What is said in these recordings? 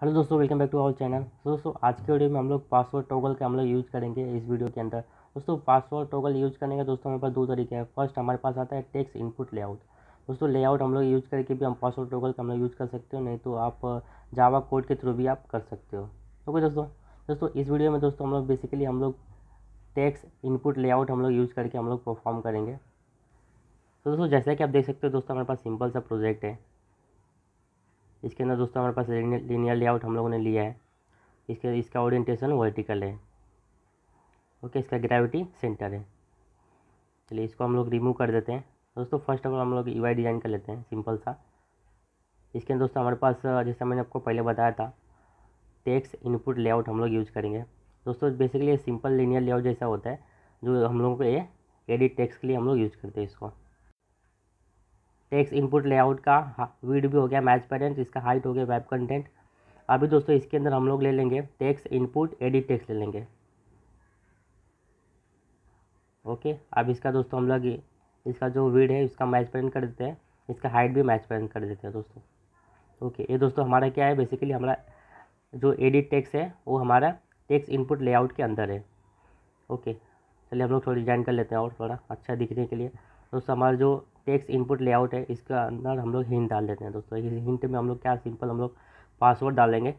hello दोस्तों welcome back to our channel दोस्तों आज के वीडियो में हम लोग पासवर्ड टोगल का हम लोग यूज़ करेंगे इस वीडियो के अंदर दोस्तों पासवर्ड टोगल यूज़ करने का दोस्तों हमारे पास दो तरीके हैं फर्स्ट हमारे पास आता है टेक्स्ट इनपुट लेआउट दोस्तों लेआउट हम लोग यूज़ करके भी हम पासवर्ड टोगल का हम लोग यूज़ कर सकते हो नहीं तो आप जावा कोड के थ्रू भी आप कर सकते हो ओके दोस्तों दोस्तों इस वीडियो में दोस्तों हम लोग बेसिकली हम लोग टेक्स इनपुट लेआउट हम लोग यूज़ करके हम लोग परफॉर्म करेंगे तो दोस्तों जैसा कि आप देख सकते हो दोस्तों हमारे पास सिंपल सा प्रोजेक्ट है इसके अंदर दोस्तों हमारे पास लीनियर लेआउट हम लोगों ने लिया है इसके इसका ओरिएंटेशन वर्टिकल है ओके इसका ग्रेविटी सेंटर है चलिए इसको हम लोग रिमूव कर देते हैं दोस्तों फर्स्ट ऑफ ऑल हम लोग यू डिज़ाइन कर लेते हैं सिंपल सा इसके अंदर दोस्तों हमारे पास जैसा मैंने आपको पहले बताया था टेक्स इनपुट लेआउट हम लोग यूज़ करेंगे दोस्तों बेसिकली सिंपल लीनियर लेआउट जैसा होता है जो हम लोगों को ये एडिट टेक्स के लिए हम लोग यूज़ करते हैं इसको टेक्स्ट इनपुट लेआउट का वीड भी हो गया मैच पेरेंट इसका हाइट हो गया वेब कंटेंट अभी दोस्तों इसके अंदर हम लोग ले लेंगे टेक्स्ट इनपुट एडिट टेक्स्ट ले लेंगे ओके अब इसका दोस्तों हम लोग इसका जो वीड है इसका मैच पेरेंट कर देते हैं इसका हाइट भी मैच पेरेंट कर देते हैं दोस्तों ओके ये दोस्तों हमारा क्या है बेसिकली हमारा जो एडिट टेक्स है वो हमारा टेक्स इनपुट लेआउट के अंदर है ओके चलिए हम लोग थोड़ा डिजाइन कर लेते हैं और थोड़ा अच्छा दिखने के लिए दोस्तों हमारा जो टेक्स्ट इनपुट लेआउट है इसके अंदर हम लोग हिंट डाल देते हैं दोस्तों इस हिंट में हम लोग क्या सिंपल हम लोग पासवर्ड डालेंगे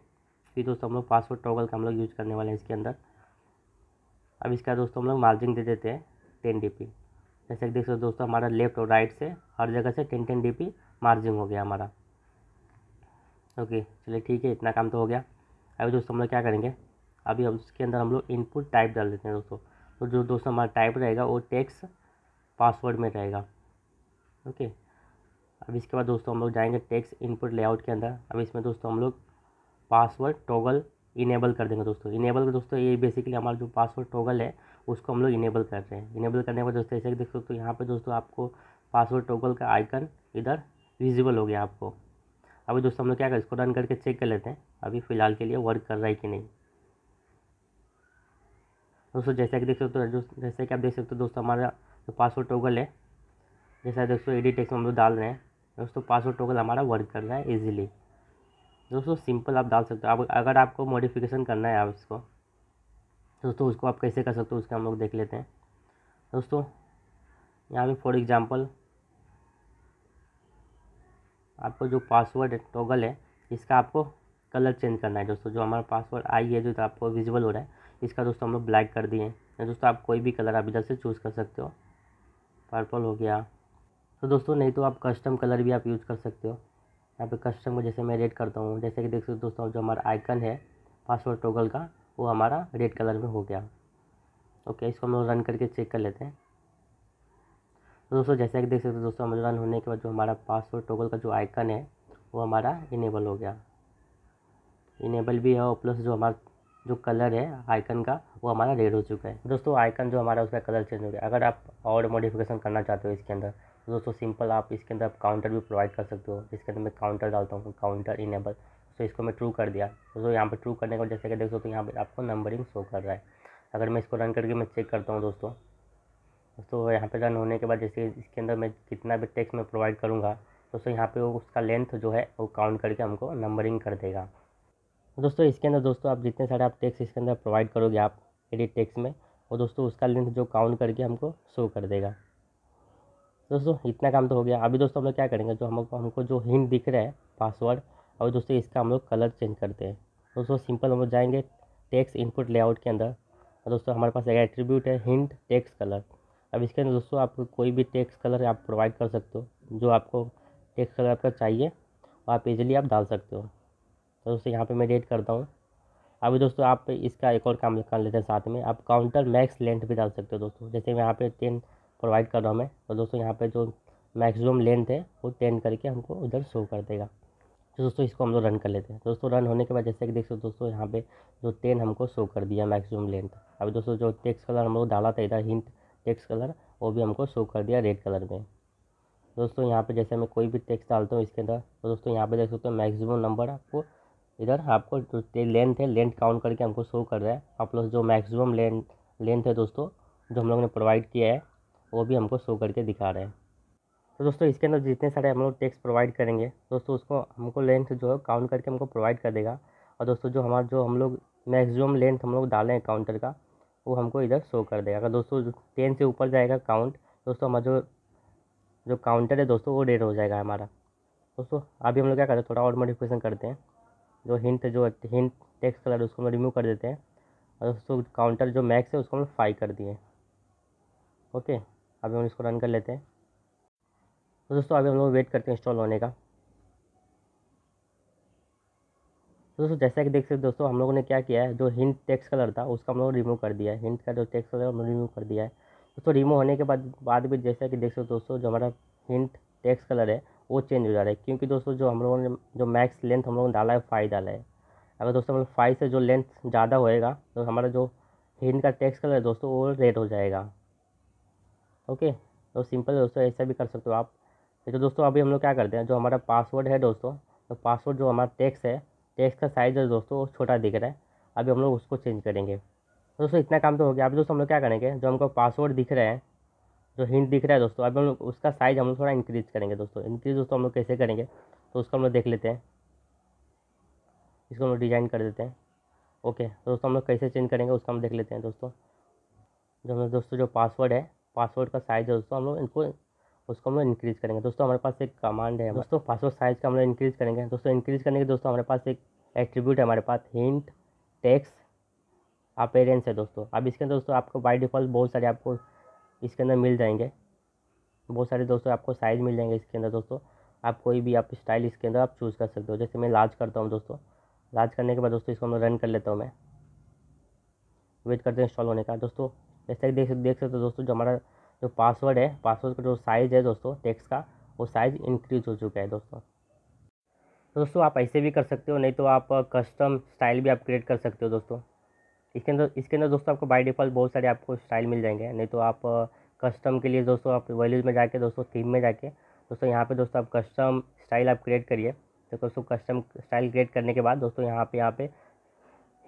फिर दोस्तों हम लोग पासवर्ड टॉगल का हम लोग यूज़ करने वाले हैं इसके अंदर अब इसका दोस्तों हम लोग मार्जिन दे देते हैं टेन डी पी जैसे कि देख सकते दोस्तों हमारा लेफ्ट और राइट से हर जगह से ten ten D P margin हो गया हमारा ओके चलिए ठीक है इतना काम तो हो गया अभी दोस्तों हम लोग क्या करेंगे अभी हम उसके अंदर हम लोग इनपुट टाइप डाल देते हैं दोस्तों तो जो दोस्तों हमारा टाइप रहेगा वो टेक्स पासवर्ड में रहेगा ओके अब इसके बाद दोस्तों हम लोग जाएंगे टेक्स इनपुट लेआउट के अंदर अब इसमें दोस्तों हम लोग पासवर्ड टोगल इनेबल कर देंगे दोस्तों इनेबल दोस्तों ये बेसिकली हमारा जो पासवर्ड टोगल है उसको हम लोग इनेबल कर रहे हैं इनेबल करने के बाद दोस्तों ऐसे कि देख सकते हो यहाँ पर दोस्तों आपको पासवर्ड टोगल का आइकन इधर विजिबल हो गया आपको अभी दोस्तों हम लोग क्या करें इसको रन करके चेक कर लेते हैं अभी फ़िलहाल के लिए वर्क कर रहा है कि नहीं दोस्तों जैसा कि देख सकते हो जैसे कि आप देख सकते हो दोस्तों हमारा जो पासवर्ड टोगल है जैसा दोस्तों एडी टेक्स हम लोग डाल रहे हैं दोस्तों पासवर्ड टोकन हमारा वर्क कर रहा है ईजिली दोस्तों सिंपल आप डाल सकते हो आप अगर आपको मॉडिफिकेशन करना है आप इसको दोस्तों उसको आप कैसे कर सकते हो उसका हम लोग देख लेते हैं दोस्तों यहाँ पे फॉर एग्ज़ाम्पल आपको जो पासवर्ड टोगल है इसका आपको कलर चेंज करना है दोस्तों जो हमारा पासवर्ड आई है जो तो आपको विजिबल हो रहा है इसका दोस्तों हम लोग ब्लैक कर दिए हैं दोस्तों आप कोई भी कलर आप इधर से चूज़ कर सकते हो पर्पल हो गया तो दोस्तों नहीं तो आप कस्टम कलर भी आप यूज़ कर सकते हो यहाँ पे कस्टम को जैसे मैं रेड करता हूँ जैसे कि देख सकते हो दोस्तों जो हमारा आइकन है पासवर्ड टोगल का वो हमारा रेड कलर में हो गया ओके इसको हम लोग रन करके चेक कर लेते हैं तो दोस्तों जैसा कि देख सकते हो दोस्तों हम रन होने के बाद जो हमारा पासवर्ड टोगल का जो आइकन है वो हमारा इनेबल हो गया इनेबल भी है और प्लस जो हमारा जो कलर है आइकन का वो हमारा रेड हो चुका है दोस्तों आइकन जो हमारा उसका कलर चेंज हो गया अगर आप और मॉडिफिकेशन करना चाहते हो इसके अंदर दोस्तों सिंपल आप इसके अंदर आप काउंटर भी प्रोवाइड कर सकते हो जिसके अंदर मैं काउंटर डालता हूँ काउंटर इनेबल तो इसको मैं ट्रू कर दिया दोस्तों यहाँ पर ट्रू करने के बाद जैसे कि देख सकते यहाँ पर आपको नंबरिंग शो कर रहा है अगर मैं इसको रन करके मैं चेक करता हूँ दोस्तों दोस्तों यहाँ पर रन होने के बाद जैसे इसके अंदर मैं कितना भी टेक्स्ट मैं प्रोवाइड करूँगा दोस्तों यहाँ पर उसका लेंथ जो है वो काउंट करके हमको नंबरिंग कर देगा दोस्तों इसके अंदर दोस्तों आप जितने सारे आप टेक्स्ट इसके अंदर प्रोवाइड करोगे आप एडिट टेक्स्ट में और दोस्तों उसका लेंथ जो काउंट करके हमको शो कर देगा दोस्तों इतना काम तो हो गया अभी दोस्तों हम लोग क्या करेंगे जो हम हमको जो हिंट दिख रहा है पासवर्ड और दोस्तों इसका हम लोग कलर चेंज करते हैं दोस्तों सिंपल हम लोग जाएंगे टेक्स इनपुट लेआउट के अंदर और दोस्तों हमारे पास एक एट्रीब्यूट है हिंट टेक्स कलर अब इसके अंदर दोस्तों आप कोई भी टेक्स कलर आप प्रोवाइड कर सकते हो जो आपको टेक्स कलर आपका चाहिए वो आप इजीली आप डाल सकते हो तो दोस्तों यहाँ पे मैं डेट करता हूँ अभी दोस्तों आप इसका एक और काम कर लेते हैं साथ में आप काउंटर मैक्स लेंथ भी डाल सकते हो दोस्तों जैसे यहाँ पे टेन प्रोवाइड कर रहा हूँ मैं और तो दोस्तों यहाँ पे जो मैक्सिमम लेंथ है वो टेन करके हमको उधर शो कर देगा तो दोस्तों इसको हम लोग रन कर लेते हैं तो दोस्तों रन होने के बाद जैसे कि देख सकते हो दोस्तों यहाँ पे जो टेन हमको शो कर दिया मैक्सिमम लेंथ अभी दोस्तों जो टेक्स कलर हम लोग डाला था इधर हिंट टेक्स कलर वो भी हमको शो कर दिया रेड कलर में दोस्तों यहाँ पर जैसे मैं कोई भी टेक्स्ट डालता हूँ इसके अंदर तो दोस्तों यहाँ पर देख सकते हो मैक्सिमम नंबर आपको इधर आपको जो लेंथ है लेंथ काउंट करके हमको शो कर रहा है और प्लस जो मैक्सिमम लेंथ लेंथ है दोस्तों जो हम लोग ने प्रोवाइड किया है वो भी हमको शो करके दिखा रहे हैं तो दोस्तों इसके अंदर जितने सारे हम लोग टेक्स्ट प्रोवाइड करेंगे दोस्तों उसको हमको लेंथ जो है काउंट करके हमको प्रोवाइड कर देगा और दोस्तों जो हमारा जो हम लोग मैक्सिमम लेंथ हम लोग डालें काउंटर का वो हमको इधर शो कर देगा अगर दोस्तों टेन से ऊपर जाएगा काउंट दोस्तों हमारा जो जो काउंटर है दोस्तों वो डेड हो जाएगा हमारा दोस्तों अभी हम लोग क्या करते हैं थोड़ा और मॉडिफिकेशन करते हैं जो हिंट जो हिंट टेक्स्ट कलर उसको हम रिमूव कर देते हैं और दोस्तों काउंटर जो मैक्स है उसको हम फाइव कर दिए ओके अभी हम इसको रन कर लेते हैं तो दोस्तों अभी हम लोग वेट करते हैं इंस्टॉल होने का तो दोस्तों जैसा कि देख सकते दोस्तों हम लोगों ने क्या किया है जो हिंट टेक्स्ट कलर था उसका हम लोग रिमूव कर दिया है हिंट का जो टेक्स्ट कलर हम रिमूव कर दिया है दोस्तों रिमूव होने के बाद बाद भी जैसा कि देख सकते दोस्तों जो हमारा हिंट टेक्स्ट कलर है वो चेंज हो जा रहा है क्योंकि दोस्तों जो हम लोगों ने जो मैक्स लेंथ हम लोगों ने डाला है फाइव डाला है अगर दोस्तों हम लोग फाइव से जो लेंथ ज़्यादा होएगा तो हमारा जो हिंट का टेक्स कलर है दोस्तों वो रेड हो जाएगा ओके तो सिंपल दोस्तों ऐसा भी कर सकते हो आप नहीं तो दोस्तों अभी हम लोग क्या करते हैं जो हमारा पासवर्ड है दोस्तों तो पासवर्ड जो हमारा टेक्स है टैक्स का साइज़ है दोस्तों वो छोटा दिख रहा है अभी हम लोग उसको चेंज करेंगे तो दोस्तों इतना काम तो हो गया अभी दोस्तों हम लोग क्या करेंगे जो हमको पासवर्ड दिख रहा है जो हिंट दिख रहा है दोस्तों अभी हम लोग उसका साइज़ हम लोग थोड़ा इंक्रीज़ करेंगे दोस्तों इंक्रीज़ दोस्तों हम लोग कैसे करेंगे तो उसको हम लोग देख लेते हैं इसको हम लोग डिज़ाइन कर देते हैं ओके तो दोस्तों हम लोग कैसे चेंज करेंगे उसका हम देख लेते हैं दोस्तों जो हम लोग दोस्तों जो पासवर्ड है पासवर्ड का साइज़ है दोस्तों हम लोग इनको उसको हम लोग इंक्रीज़ करेंगे दोस्तों हमारे पास एक कमांड है दोस्तों पासवर्ड साइज़ का हम लोग इंक्रीज़ करेंगे दोस्तों इंक्रीज़ करने के दोस्तों हमारे पास एक एट्रीब्यूट है हमारे पास हिंट टेक्स अपेरेंस है दोस्तों अब इसके अंदर दोस्तों आपको बाई डिफ़ॉल्ट बहुत सारे आपको इसके अंदर मिल जाएंगे बहुत सारे दोस्तों आपको साइज़ मिल जाएंगे इसके अंदर दोस्तों आप कोई भी आप स्टाइल इसके अंदर आप चूज़ कर सकते हो जैसे मैं लार्ज करता हूँ दोस्तों लार्ज करने के बाद दोस्तों इसको हम रन कर लेता हूँ मैं वेट करते हैं इंस्टॉल होने का दोस्तों जैसे देख देख सकते हो दोस्तों जो हमारा जो पासवर्ड है पासवर्ड का जो साइज़ है दोस्तों टेक्स्ट का वो साइज़ इंक्रीज हो चुका है दोस्तों तो दोस्तों आप ऐसे भी कर सकते हो नहीं तो आप कस्टम स्टाइल भी आप क्रिएट कर सकते हो दोस्तों इसके अंदर इसके अंदर दोस्तों आपको बाय डिफ़ॉल्ट बहुत सारे आपको स्टाइल मिल जाएंगे नहीं तो आप कस्टम के लिए दोस्तों आप वैल्यूज़ में जाके दोस्तों थीम में जाके दोस्तों यहाँ पे दोस्तों आप कस्टम स्टाइल आप क्रिएट करिए तो दोस्तों कस्टम स्टाइल क्रिएट करने के बाद दोस्तों यहाँ पे यहाँ पे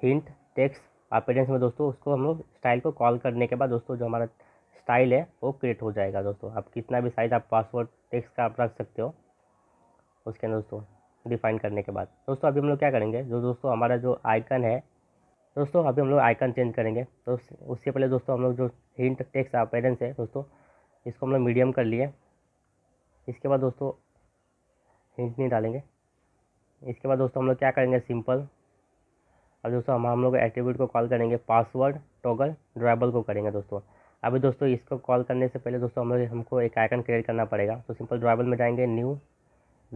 हिंट टेक्स्ट पेरेंट्स में दोस्तों उसको हम लोग स्टाइल को कॉल करने के बाद दोस्तों जो हमारा स्टाइल है वो क्रिएट हो जाएगा दोस्तों आप कितना भी साइज़ आप पासवर्ड टेक्स्ट का आप रख सकते हो उसके अंदर दोस्तों डिफाइन करने के बाद दोस्तों अभी हम लोग क्या करेंगे जो दोस्तों हमारा जो आइकन है दोस्तों अभी हम लोग आइकन चेंज करेंगे तो उससे पहले दोस्तों हम लोग जो हिंट टेक्स अपेरेंस है दोस्तों इसको हम लोग मीडियम कर लिए इसके बाद दोस्तों हिंट नहीं डालेंगे इसके बाद दोस्तों हम लोग क्या करेंगे सिंपल अब दोस्तों हम हम लोग एट्रीब्यूट को कॉल करेंगे पासवर्ड टोगल ड्राइबल को करेंगे दोस्तों अभी दोस्तों इसको कॉल करने से पहले दोस्तों हम लोग हमको एक आइकन क्रिएट करना पड़ेगा तो सिंपल ड्राइबल में जाएंगे न्यू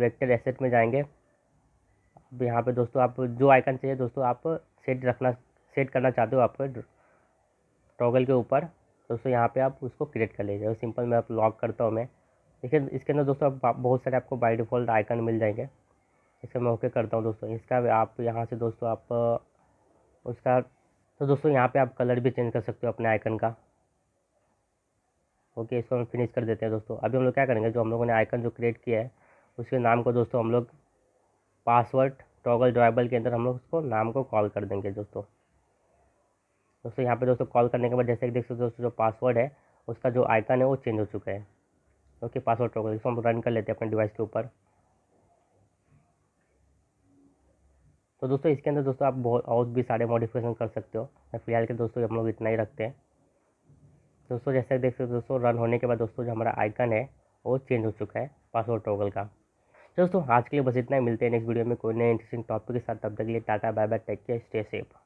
वेक्टर एसेट में जाएंगे अब यहाँ पे दोस्तों आप जो आइकन चाहिए दोस्तों आप सेट रखना सेट करना चाहते हो आपके टॉगल के ऊपर दोस्तों यहाँ पे आप उसको क्रिएट कर लीजिए सिंपल मैं आप लॉक करता हूँ मैं देखिए इसके अंदर दोस्तों आप बहुत सारे आपको बाई डिफ़ॉल्ट आइकन मिल जाएंगे इसका मैं ओके करता हूँ दोस्तों इसका आप यहाँ से दोस्तों आप उसका तो दोस्तों यहाँ पे आप कलर भी चेंज कर सकते हो अपने आइकन का ओके इसको हम फिनिश कर देते हैं दोस्तों अभी हम लोग क्या करेंगे जो हम लोगों ने आइकन जो क्रिएट किया है उसके नाम को दोस्तों हम लोग पासवर्ड टॉगल ड्राइबल के अंदर हम लोग उसको नाम को कॉल कर देंगे दोस्तों दोस्तों यहाँ पे दोस्तों कॉल करने के बाद जैसे कि देख सकते हो दोस्तों जो पासवर्ड है उसका जो आइकन है वो चेंज हो चुका है ओके पासवर्ड टॉगल इसको हम रन कर लेते हैं अपने डिवाइस के ऊपर तो दोस्तों इसके अंदर दोस्तों आप बहुत और भी सारे मॉडिफिकेशन कर सकते हो मैं फिलहाल के दोस्तों हम लोग इतना ही रखते हैं दोस्तों जैसे देख सकते हो दोस्तों रन होने के बाद दोस्तों जो हमारा आइकन है वो चेंज हो चुका है पासवर्ड टॉगल का दोस्तों आज के लिए बस इतना ही मिलते हैं नेक्स्ट वीडियो में कोई नए इंटरेस्टिंग टॉपिक के साथ तब तक के लिए टाटा bye bye take care stay safe